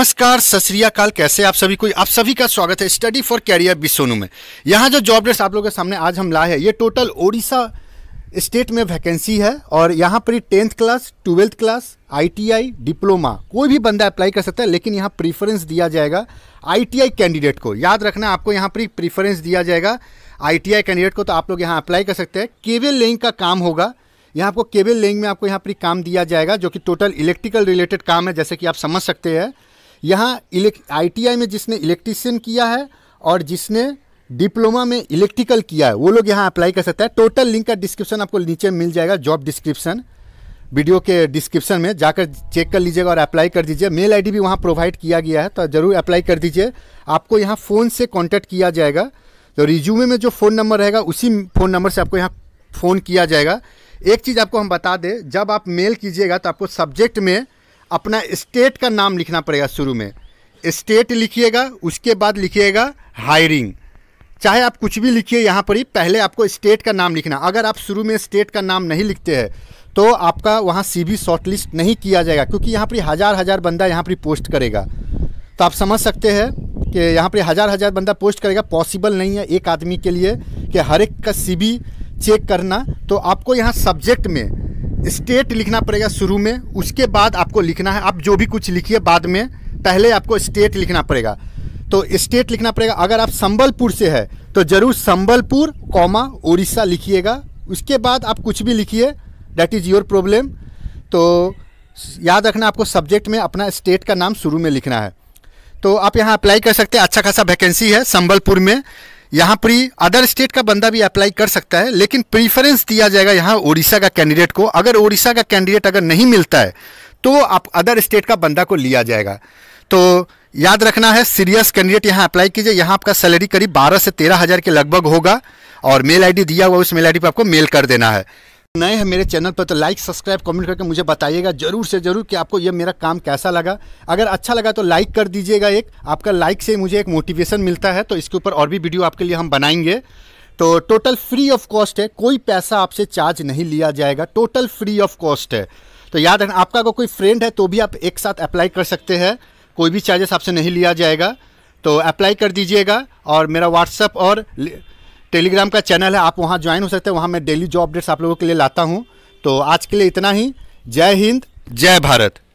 नमस्कार सत कैसे आप सभी को आप सभी का स्वागत है स्टडी फॉर कैरियर बिसोनू में यहाँ जो जॉब डेट्स आप लोगों के सामने आज हम लाए हैं ये टोटल ओडिशा स्टेट में वैकेंसी है और यहाँ पर tenth class twelfth class ITI diploma कोई भी बंदा अप्लाई कर सकता है लेकिन यहाँ प्रीफरेंस दिया जाएगा आईटीआई कैंडिडेट को याद रखना आपको यहाँ पर प्रीफरेंस दिया जाएगा आईटीआई कैंडिडेट को तो आप लोग यहाँ अप्लाई कर सकते हैं केवल लेंग का काम होगा यहाँ आपको केबल लेंग में आपको यहाँ पर काम दिया जाएगा जो कि टोटल इलेक्ट्रिकल रिलेटेड काम है जैसे कि आप समझ सकते हैं यहाँ आईटीआई में जिसने इलेक्ट्रिशियन किया है और जिसने डिप्लोमा में इलेक्ट्रिकल किया है वो लोग यहाँ अप्लाई कर सकते हैं टोटल लिंक का डिस्क्रिप्शन आपको नीचे मिल जाएगा जॉब डिस्क्रिप्शन वीडियो के डिस्क्रिप्शन में जाकर चेक कर लीजिएगा और अप्लाई कर दीजिए मेल आईडी भी वहाँ प्रोवाइड किया गया है तो ज़रूर अप्लाई कर दीजिए आपको यहाँ फ़ोन से कॉन्टैक्ट किया जाएगा तो रिज्यूमे में जो फ़ोन नंबर रहेगा उसी फ़ोन नंबर से आपको यहाँ फ़ोन किया जाएगा एक चीज़ आपको हम बता दें जब आप मेल कीजिएगा तो आपको सब्जेक्ट में अपना स्टेट का नाम लिखना पड़ेगा शुरू में स्टेट लिखिएगा उसके बाद लिखिएगा हायरिंग चाहे आप कुछ भी लिखिए यहाँ पर ही पहले आपको स्टेट का नाम लिखना अगर आप शुरू में स्टेट का नाम नहीं लिखते हैं तो आपका वहाँ सी बी शॉर्टलिस्ट नहीं किया जाएगा क्योंकि यहाँ पर हज़ार हज़ार बंदा यहाँ पर पोस्ट करेगा तो आप समझ सकते हैं कि यहाँ पर हज़ार हज़ार बंदा पोस्ट करेगा पॉसिबल नहीं है एक आदमी के लिए कि हर एक का सी चेक करना तो आपको यहाँ सब्जेक्ट में स्टेट लिखना पड़ेगा शुरू में उसके बाद आपको लिखना है आप जो भी कुछ लिखिए बाद में पहले आपको स्टेट लिखना पड़ेगा तो स्टेट लिखना पड़ेगा अगर आप संबलपुर से है तो ज़रूर संबलपुर कॉमा उड़ीसा लिखिएगा उसके बाद आप कुछ भी लिखिए डैट इज़ योर प्रॉब्लम तो याद रखना आपको सब्जेक्ट में अपना स्टेट का नाम शुरू में लिखना है तो आप यहाँ अप्लाई कर सकते हैं अच्छा खासा वैकेंसी है संबलपुर में यहाँ प्री अदर स्टेट का बंदा भी अप्लाई कर सकता है लेकिन प्रीफरेंस दिया जाएगा यहाँ उड़ीसा का कैंडिडेट को अगर उड़ीसा का कैंडिडेट अगर नहीं मिलता है तो आप अदर स्टेट का बंदा को लिया जाएगा तो याद रखना है सीरियस कैंडिडेट यहाँ अप्लाई कीजिए यहाँ आपका सैलरी करीब बारह से तेरह हज़ार के लगभग होगा और मेल आईडी दिया हुआ उस मेल आईडी पर आपको मेल कर देना है नए हैं मेरे चैनल पर तो लाइक सब्सक्राइब कमेंट करके मुझे बताइएगा जरूर से जरूर कि आपको यह मेरा काम कैसा लगा अगर अच्छा लगा तो लाइक कर दीजिएगा एक आपका लाइक से मुझे एक मोटिवेशन मिलता है तो इसके ऊपर और भी वीडियो आपके लिए हम बनाएंगे तो टोटल फ्री ऑफ कॉस्ट है कोई पैसा आपसे चार्ज नहीं लिया जाएगा टोटल फ्री ऑफ कॉस्ट है तो याद रखना आपका अगर कोई फ्रेंड है तो भी आप एक साथ अप्लाई कर सकते हैं कोई भी चार्जेस आपसे नहीं लिया जाएगा तो अप्लाई कर दीजिएगा और मेरा व्हाट्सअप और टेलीग्राम का चैनल है आप वहाँ ज्वाइन हो सकते हैं वहाँ मैं डेली जॉब अपडेट्स आप लोगों के लिए लाता हूँ तो आज के लिए इतना ही जय हिंद जय भारत